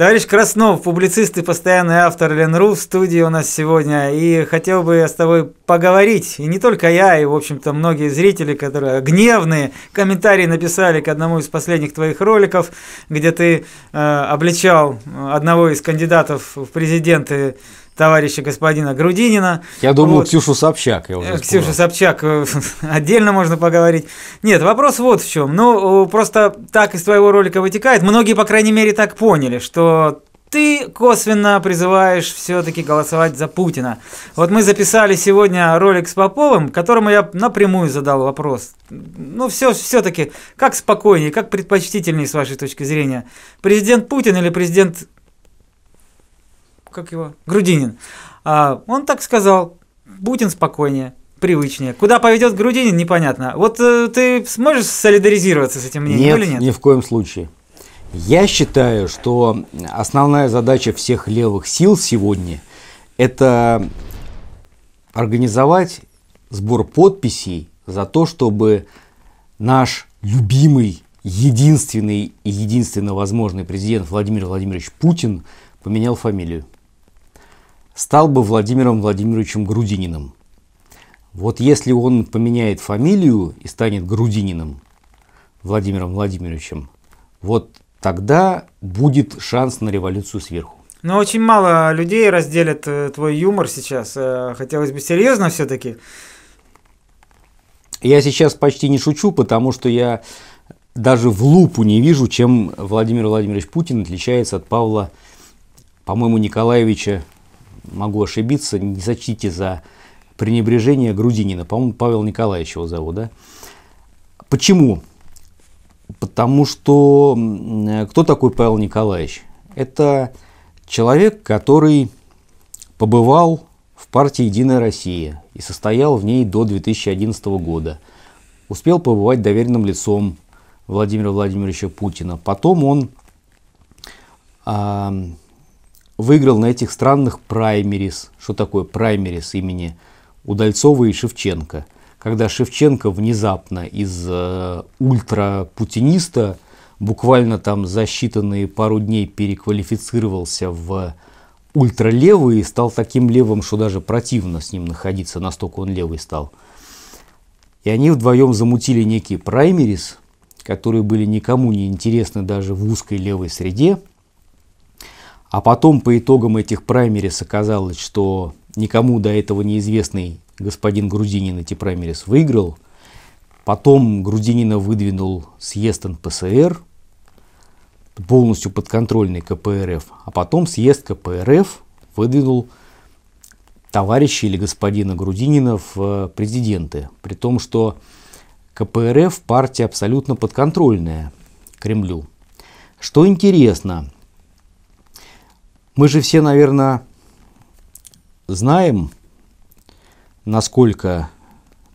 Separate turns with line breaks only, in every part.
Товарищ Краснов, публицист и постоянный автор Ленру в студии у нас сегодня. И хотел бы я с тобой поговорить. И не только я, и, в общем-то, многие зрители, которые гневные комментарии написали к одному из последних твоих роликов, где ты э, обличал одного из кандидатов в президенты товарища господина Грудинина. Я думал, вот. Ксюшу
Собчак. Я уже э, вспомнил.
Ксюша Собчак э, отдельно можно поговорить. Нет, вопрос вот в чем. Ну, просто так из твоего ролика вытекает. Многие, по крайней мере, так поняли, что ты косвенно призываешь все-таки голосовать за Путина. Вот мы записали сегодня ролик с Поповым, которому я напрямую задал вопрос. Ну, все, все-таки, как спокойнее, как предпочтительнее, с вашей точки зрения, президент Путин или президент как его, Грудинин. А, он так сказал, Путин спокойнее, привычнее. Куда поведет Грудинин, непонятно. Вот э, ты сможешь солидаризироваться с этим мнением нет, или нет? ни
в коем случае. Я считаю, что основная задача всех левых сил сегодня – это организовать сбор подписей за то, чтобы наш любимый, единственный и единственно возможный президент Владимир Владимирович Путин поменял фамилию стал бы Владимиром Владимировичем Грудининым. Вот если он поменяет фамилию и станет Грудининым, Владимиром Владимировичем, вот тогда будет шанс на революцию сверху.
Но очень мало людей разделят э, твой юмор сейчас. Э, хотелось бы серьезно все-таки.
Я сейчас почти не шучу, потому что я даже в лупу не вижу, чем Владимир Владимирович Путин отличается от Павла, по-моему, Николаевича могу ошибиться, не сочтите за пренебрежение Грудинина, по-моему, Павел Николаевич его зовут, да? Почему? Потому что э, кто такой Павел Николаевич? Это человек, который побывал в партии «Единая Россия» и состоял в ней до 2011 года. Успел побывать доверенным лицом Владимира Владимировича Путина. Потом он выиграл на этих странных праймерис. Что такое праймерис имени Удальцова и Шевченко? Когда Шевченко внезапно из э, ультрапутиниста буквально там за считанные пару дней переквалифицировался в ультралевый и стал таким левым, что даже противно с ним находиться, настолько он левый стал. И они вдвоем замутили некий праймерис, которые были никому не интересны даже в узкой левой среде – а потом по итогам этих праймерис оказалось, что никому до этого неизвестный господин Грудинин эти праймерис выиграл. Потом Грудинина выдвинул съезд НПСР, полностью подконтрольный КПРФ. А потом съезд КПРФ выдвинул товарища или господина Грудинина в э, президенты. При том, что КПРФ партия абсолютно подконтрольная Кремлю. Что интересно, мы же все, наверное, знаем, насколько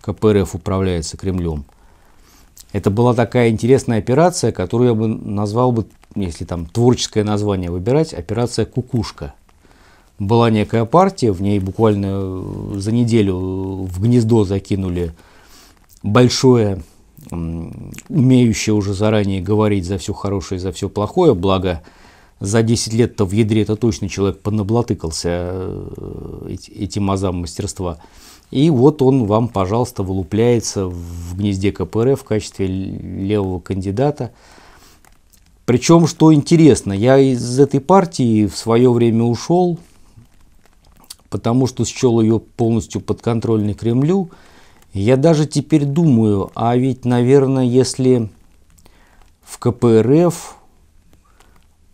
КПРФ управляется Кремлем. Это была такая интересная операция, которую я бы назвал бы, если там творческое название выбирать, операция «Кукушка». Была некая партия, в ней буквально э, за неделю в гнездо закинули большое, умеющее уже заранее говорить за все хорошее и за все плохое, благо за 10 лет-то в ядре это точно человек понаблатыкался э, этим азам мастерства. И вот он вам, пожалуйста, вылупляется в гнезде КПРФ в качестве левого кандидата. Причем, что интересно, я из этой партии в свое время ушел, потому что счел ее полностью подконтрольной Кремлю. Я даже теперь думаю, а ведь, наверное, если в КПРФ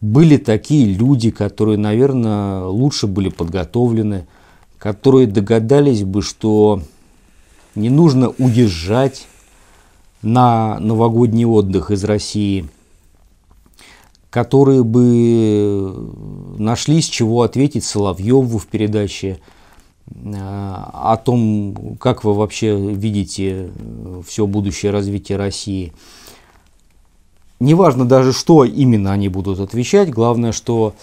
были такие люди, которые, наверное, лучше были подготовлены, которые догадались бы, что не нужно уезжать на новогодний отдых из России, которые бы нашли, с чего ответить Соловьеву в передаче э, о том, как вы вообще видите э, все будущее развитие России – неважно даже, что именно они будут отвечать, главное, что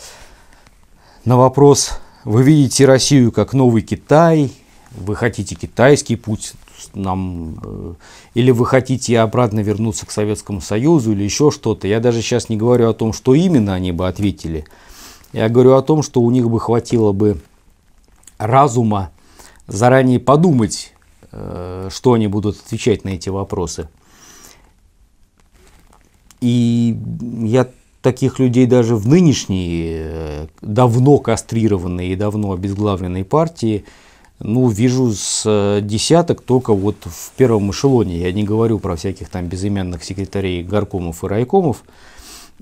на вопрос «Вы видите Россию как новый Китай», «Вы хотите китайский путь», нам, э, или вы хотите обратно вернуться к Советскому Союзу, или еще что-то. Я даже сейчас не говорю о том, что именно они бы ответили. Я говорю о том, что у них бы хватило бы разума заранее подумать, э, что они будут отвечать на эти вопросы. И я таких людей даже в нынешней, э, давно кастрированной и давно обезглавленной партии, ну, вижу с э, десяток только вот в первом эшелоне. Я не говорю про всяких там безымянных секретарей горкомов и райкомов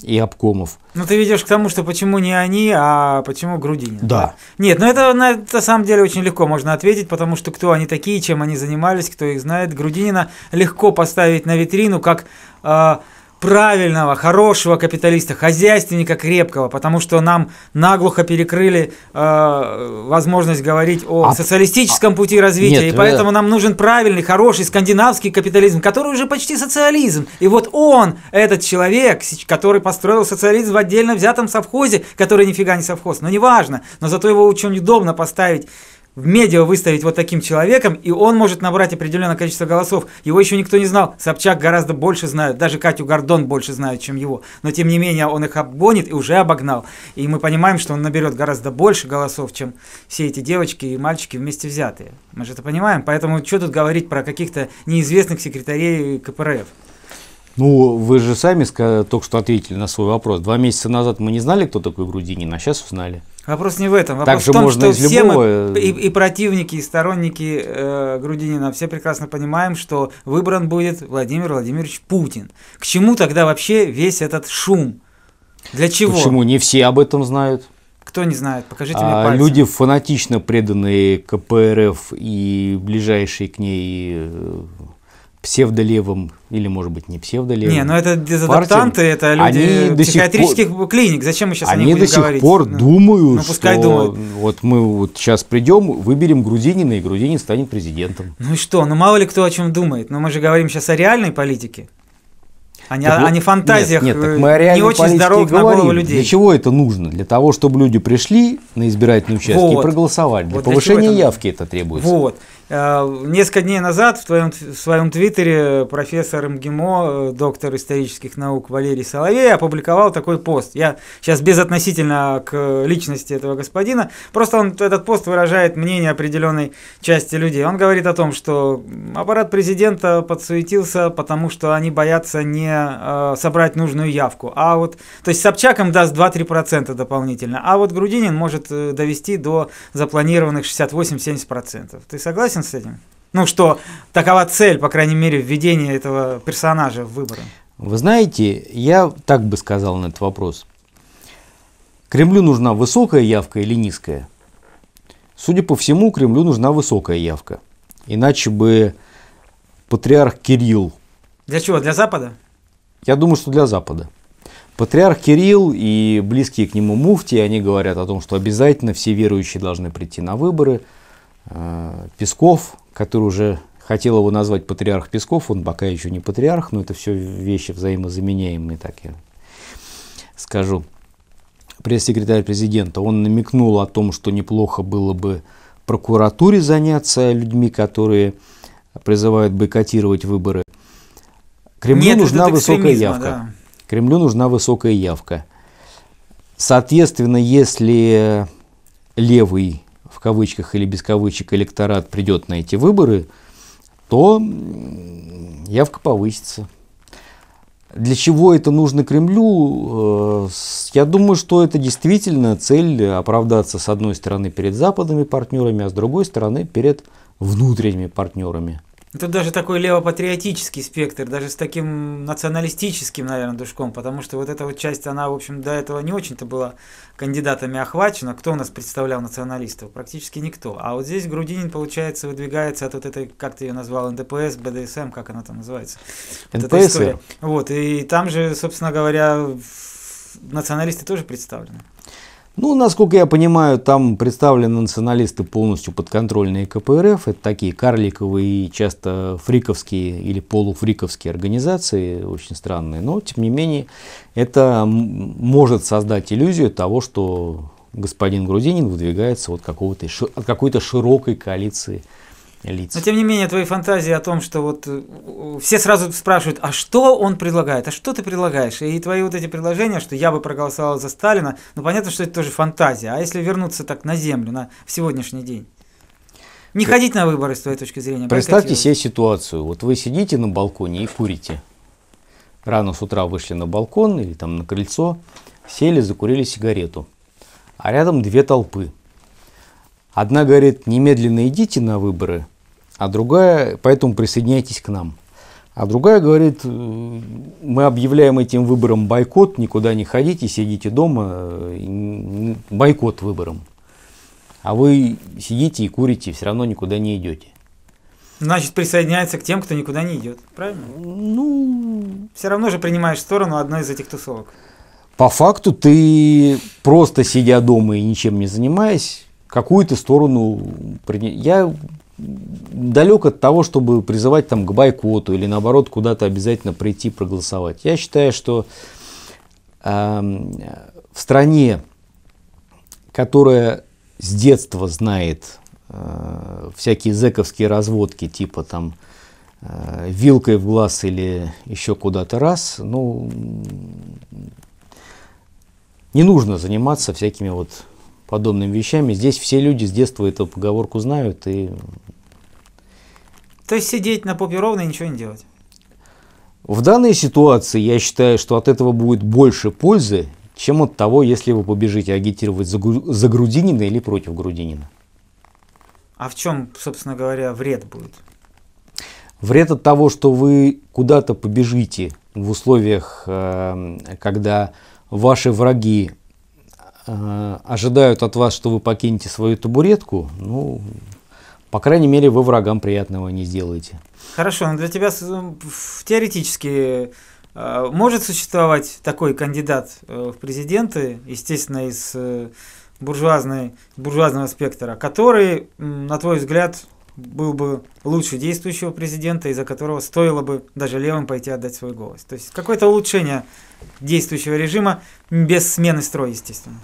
и обкомов.
Ну, ты ведешь к тому, что почему не они, а почему Грудинин. Да. Нет, ну это на, на самом деле очень легко можно ответить, потому что кто они такие, чем они занимались, кто их знает. Грудинина легко поставить на витрину, как... Э, правильного, хорошего капиталиста, хозяйственника крепкого, потому что нам наглухо перекрыли э, возможность говорить о а, социалистическом а, пути развития, нет, и э, поэтому э... нам нужен правильный, хороший скандинавский капитализм, который уже почти социализм. И вот он, этот человек, который построил социализм в отдельно взятом совхозе, который нифига не совхоз, но неважно, но зато его очень удобно поставить в медиа выставить вот таким человеком, и он может набрать определенное количество голосов. Его еще никто не знал. Собчак гораздо больше знает, даже Катю Гордон больше знает, чем его. Но тем не менее он их обгонит и уже обогнал. И мы понимаем, что он наберет гораздо больше голосов, чем все эти девочки и мальчики вместе взятые. Мы же это понимаем. Поэтому что тут говорить про каких-то неизвестных секретарей КПРФ?
Ну, вы же сами только что ответили на свой вопрос. Два месяца назад мы не знали, кто такой Грудинин, а сейчас узнали.
Вопрос не в этом. Вопрос Также в том, можно что все любого... мы, и, и противники, и сторонники э, Грудинина, все прекрасно понимаем, что выбран будет Владимир Владимирович Путин. К чему тогда вообще весь этот шум? Для чего? Почему не все об этом знают? Кто не знает? Покажите а, мне пальцем. Люди,
фанатично преданные КПРФ и ближайшие к ней э, псевдолевым или, может быть, не псевдолевым. Не, но ну это дезадаптанты, это люди они психиатрических пор...
клиник. Зачем мы сейчас они о них будем говорить? Они до сих пор ну,
думают, ну, пускай что думают. вот мы вот сейчас придем, выберем Грудинина, и грузинин станет президентом.
Ну и что? Ну мало ли кто о чем думает. Но мы же говорим сейчас о реальной политике. А не, так, а не фантазиях нет, нет, так э, мы о не очень здоровых говорим. на людей. Для
чего это нужно? Для того, чтобы люди пришли на избирательные участки вот. и проголосовали. Для вот повышения для явки это требуется. Вот.
Э, несколько дней назад в, твоем, в своем твиттере профессор МГИМО, э, доктор исторических наук Валерий Соловей опубликовал такой пост. Я сейчас безотносительно к личности этого господина, просто он, этот пост выражает мнение определенной части людей. Он говорит о том, что аппарат президента подсуетился, потому что они боятся не э, собрать нужную явку. А вот, то есть Собчак им даст 2-3% дополнительно, а вот Грудинин может э, довести до запланированных 68-70%. Ты согласен? согласен с этим? Ну, что такова цель, по крайней мере, введения этого персонажа в выборы.
Вы знаете, я так бы сказал на этот вопрос. Кремлю нужна высокая явка или низкая? Судя по всему, Кремлю нужна высокая явка. Иначе бы патриарх Кирилл...
Для чего? Для Запада?
Я думаю, что для Запада. Патриарх Кирилл и близкие к нему муфти, они говорят о том, что обязательно все верующие должны прийти на выборы – Э, Песков, который уже хотел его назвать патриарх Песков, он пока еще не патриарх, но это все вещи взаимозаменяемые, так я скажу. Пресс-секретарь президента, он намекнул о том, что неплохо было бы прокуратуре заняться людьми, которые призывают бойкотировать выборы. Кремлю Нет, нужна высокая явка. Да. Кремлю нужна высокая явка. Соответственно, если левый в кавычках или без кавычек электорат придет на эти выборы, то явка повысится. Для чего это нужно Кремлю? Э, я думаю, что это действительно цель оправдаться с одной стороны перед западными партнерами, а с другой стороны перед внутренними партнерами.
Тут даже такой левопатриотический спектр, даже с таким националистическим, наверное, душком, потому что вот эта вот часть, она, в общем, до этого не очень-то была кандидатами охвачена. Кто у нас представлял националистов? Практически никто. А вот здесь Грудинин, получается, выдвигается от вот этой, как ты ее назвал, НДПС, БДСМ, как она там называется? Вот НПС. эта история. Вот, и там же, собственно говоря, националисты тоже представлены.
Ну, насколько я понимаю, там представлены националисты полностью подконтрольные КПРФ. Это такие карликовые, часто фриковские или полуфриковские организации, очень странные. Но, тем не менее, это может создать иллюзию того, что господин Грудинин выдвигается от, от какой-то широкой коалиции лиц. Но
тем не менее, твои фантазии о том, что вот э, все сразу спрашивают, а что он предлагает, а что ты предлагаешь? И твои вот эти предложения, что я бы проголосовал за Сталина, ну понятно, что это тоже фантазия. А если вернуться так на землю, на сегодняшний день? Не ходить на выборы с твоей точки зрения. Представьте себе
ситуацию. Вот вы сидите на балконе и курите. Рано с утра вышли на балкон или там на крыльцо, сели, закурили сигарету. А рядом две толпы – Одна говорит, немедленно идите на выборы, а другая, поэтому присоединяйтесь к нам. А другая говорит, «Э, мы объявляем этим выбором бойкот, никуда не ходите, сидите дома, э, бойкот выбором. А вы сидите и курите, все равно никуда не идете.
Значит, присоединяется к тем, кто никуда не идет, правильно? Ну... Все равно же принимаешь сторону одной из этих тусовок.
По факту ты просто сидя дома и ничем не занимаясь, какую-то сторону принять. Я далек от того, чтобы призывать там к бойкоту или наоборот куда-то обязательно прийти проголосовать. Я считаю, что э, в стране, которая с детства знает э, всякие Зековские разводки, типа там э, вилкой в глаз или еще куда-то раз, ну не нужно заниматься всякими вот подобными вещами. Здесь все люди с детства эту поговорку знают и...
То есть сидеть на попе ровно и ничего не делать?
В данной ситуации я считаю, что от этого будет больше пользы, чем от того, если вы побежите агитировать за, за Грудинина или против Грудинина.
А в чем, собственно говоря, вред будет?
Вред от того, что вы куда-то побежите в условиях, эм, когда ваши враги э, ожидают от вас, что вы покинете свою табуретку, ну, по крайней мере, вы врагам приятного не сделаете.
Хорошо, но для тебя э, теоретически э, может существовать такой кандидат э, в президенты, естественно, из буржуазной, буржуазного спектра, который, на твой взгляд, был бы лучше действующего президента, из-за которого стоило бы даже левым пойти отдать свой голос. То есть какое-то улучшение действующего режима без смены строя, естественно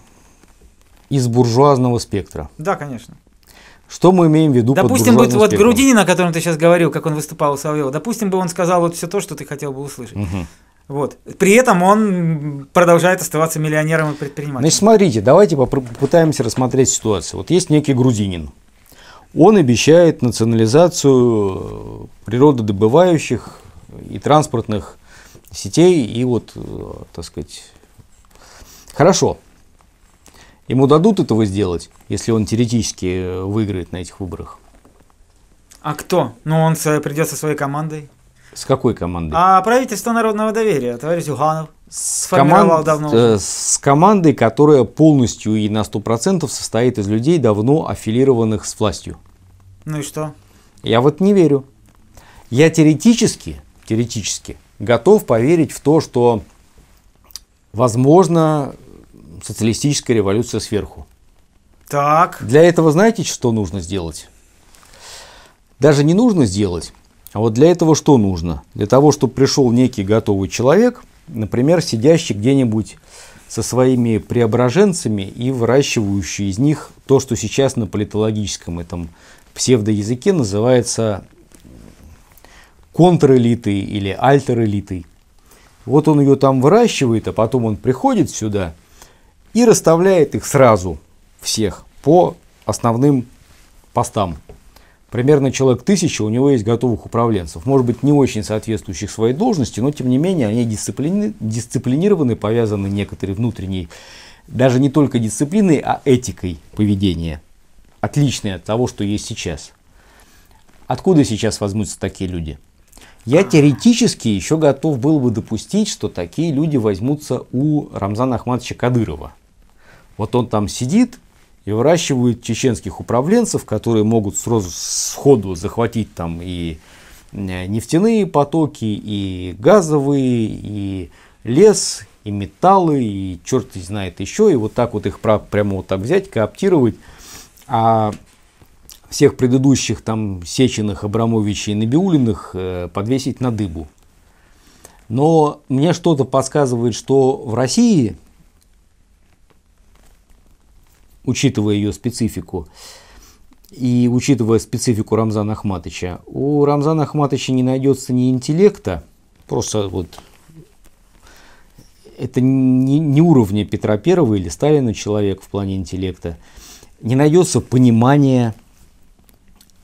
из буржуазного спектра. Да, конечно. Что мы имеем в виду Допустим, под будет вот спектром?
Грудинин, о котором ты сейчас говорил, как он выступал у Соловьева, допустим, бы он сказал вот все то, что ты хотел бы услышать. Угу. Вот. При этом он продолжает оставаться миллионером и предпринимателем. Значит,
смотрите, давайте попытаемся рассмотреть ситуацию. Вот есть некий грузинин. Он обещает национализацию э, природодобывающих и транспортных сетей и вот, э, так сказать, хорошо. Ему дадут этого сделать, если он теоретически э, выиграет на этих выборах?
А кто? Ну, он придет со своей командой.
С какой командой?
А правительство народного доверия, товарищ Уганов. С, команд, давно
э, с командой, которая полностью и на 100% состоит из людей, давно аффилированных с властью. Ну и что? Я вот не верю. Я теоретически, теоретически готов поверить в то, что, возможно, социалистическая революция сверху. Так. Для этого знаете, что нужно сделать? Даже не нужно сделать, а вот для этого что нужно? Для того, чтобы пришел некий готовый человек, например, сидящий где-нибудь со своими преображенцами и выращивающий из них то, что сейчас на политологическом этом псевдоязыке называется контрэлитой или альтерэлитой. Вот он ее там выращивает, а потом он приходит сюда – и расставляет их сразу всех по основным постам. Примерно человек тысяча у него есть готовых управленцев. Может быть, не очень соответствующих своей должности, но тем не менее они дисциплини... дисциплинированы, повязаны некоторой внутренней, даже не только дисциплиной, а этикой поведения, отличной от того, что есть сейчас. Откуда сейчас возьмутся такие люди? Я теоретически еще готов был бы допустить, что такие люди возьмутся у Рамзана Ахматовича Кадырова – вот он там сидит и выращивает чеченских управленцев, которые могут сразу сходу захватить там и э, нефтяные потоки, и газовые, и лес, и металлы, и черт знает еще. И вот так вот их прямо вот так взять, кооптировать. А всех предыдущих там Сеченых, Абрамовичей и Набиулиных э, подвесить на дыбу. Но мне что-то подсказывает, что в России учитывая ее специфику и учитывая специфику Рамзана Ахматовича. У Рамзана Ахматовича не найдется ни интеллекта, просто вот это не, не уровня Петра Первого или Сталина человек в плане интеллекта, не найдется понимания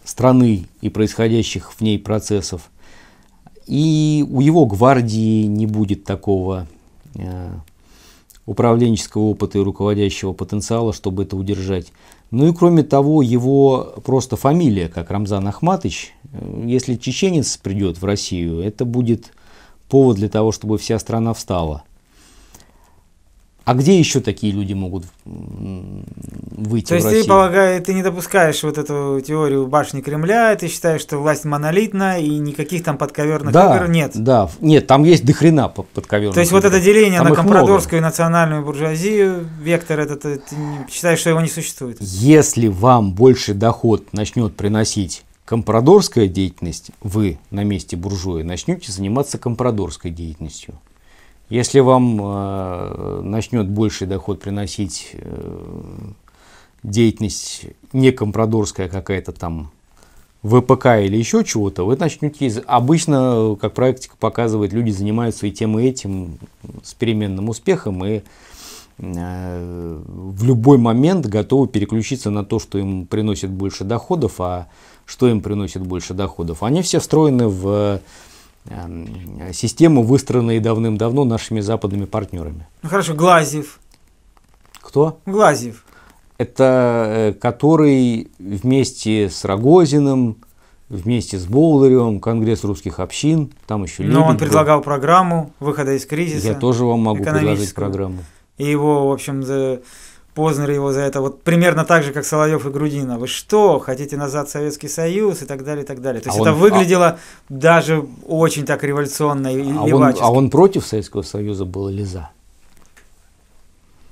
страны и происходящих в ней процессов. И у его гвардии не будет такого э, управленческого опыта и руководящего потенциала, чтобы это удержать. Ну и кроме того, его просто фамилия, как Рамзан Ахматович, э, если чеченец придет в Россию, это будет повод для того, чтобы вся страна встала. А где еще такие люди могут выйти То есть в Россию? ты,
полагаю, ты не допускаешь вот эту теорию башни Кремля, ты считаешь, что власть монолитна и никаких там подковерных да, игр нет?
Да, нет, там есть дохрена подковерных То есть игр. вот это деление там на компрадорскую
и национальную буржуазию, вектор этот, э, ты считаешь, что его не существует?
Если вам больше доход начнет приносить компрадорская деятельность, вы на месте буржуя начнете заниматься компрадорской деятельностью. Если вам э, начнет больший доход приносить э, деятельность не компродорская а какая-то там ВПК или еще чего-то, вы начнете... Обычно, как практика показывает, люди занимаются и тем, и этим с переменным успехом, и э, в любой момент готовы переключиться на то, что им приносит больше доходов, а что им приносит больше доходов. Они все встроены в Эм, систему, выстроенные давным-давно нашими западными партнерами.
Ну хорошо, Глазьев. Кто? Глазьев.
Это э, который вместе с Рогозиным, вместе с Болдыревым, Конгресс русских общин, там еще Но он предлагал
был. программу выхода из кризиса. Я тоже вам могу предложить программу. И его, в общем, Познер его за это, вот примерно так же, как Соловьев и Грудина. Вы что, хотите назад Советский Союз и так далее, и так далее. То а есть а это он, а- выглядело а... даже очень так революционно и а он, а
он против Советского Союза был или за?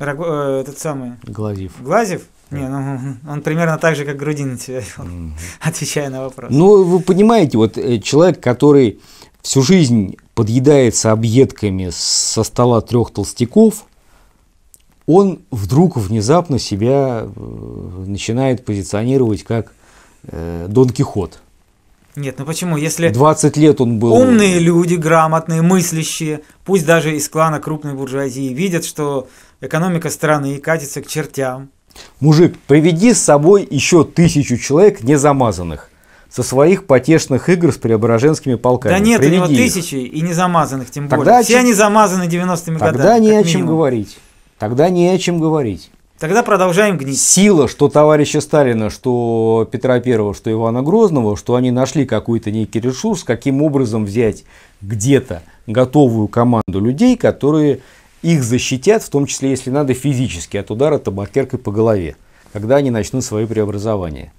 Рог... Э, этот самый... Глазев. Глазев? Не, ну, он примерно так же, как Грудин тебя угу. отвечая на вопрос. Ну,
вы понимаете, вот э, человек, который всю жизнь подъедается объедками со стола трех толстяков – он вдруг внезапно себя э, начинает позиционировать как э, Дон Кихот.
Нет, ну почему? Если 20 лет он был... Умные люди, грамотные, мыслящие, пусть даже из клана крупной буржуазии, видят, что экономика страны и катится к чертям.
Мужик, приведи с собой еще тысячу человек незамазанных со своих потешных игр с преображенскими полками. Да нет, Приведи у него тысячи
их. и незамазанных, тем Тогда более. Чем... Все они замазаны 90-ми Тогда годами. Тогда не о чем минимум. говорить. Тогда не о чем говорить. Тогда продолжаем
гнить. Сила, что товарища Сталина, что Петра Первого, что Ивана Грозного, что они нашли какой-то некий ресурс, каким образом взять где-то готовую команду людей, которые их защитят, в том числе, если надо, физически от удара табакеркой по голове, когда они начнут свои преобразования.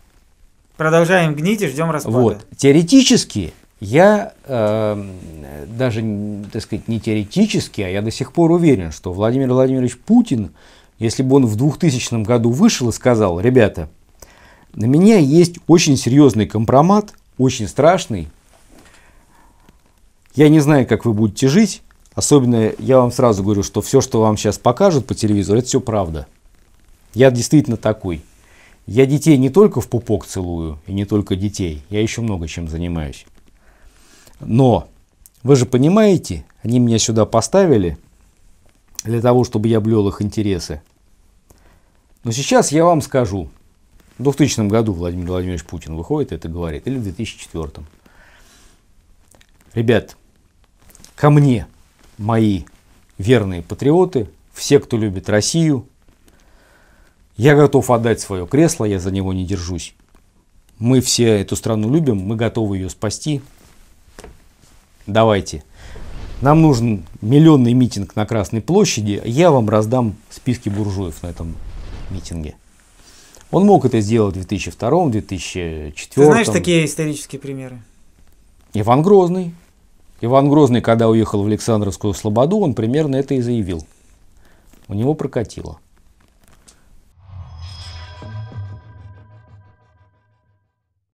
Продолжаем гнить и ждем распада. Вот.
Теоретически я э, даже, так сказать, не теоретически, а я до сих пор уверен, что Владимир Владимирович Путин, если бы он в 2000 году вышел и сказал, ребята, на меня есть очень серьезный компромат, очень страшный, я не знаю, как вы будете жить, особенно я вам сразу говорю, что все, что вам сейчас покажут по телевизору, это все правда. Я действительно такой. Я детей не только в пупок целую, и не только детей, я еще много чем занимаюсь. Но вы же понимаете, они меня сюда поставили для того, чтобы я блел их интересы. Но сейчас я вам скажу. В 2000 году Владимир Владимирович Путин выходит и это говорит, или в 2004. Ребят, ко мне мои верные патриоты, все, кто любит Россию, я готов отдать свое кресло, я за него не держусь. Мы все эту страну любим, мы готовы ее спасти, давайте. Нам нужен миллионный митинг на Красной площади, я вам раздам списки буржуев на этом митинге. Он мог это сделать в 2002, 2004. Ты знаешь такие
исторические примеры?
Иван Грозный. Иван Грозный, когда уехал в Александровскую Слободу, он примерно это и заявил. У него прокатило.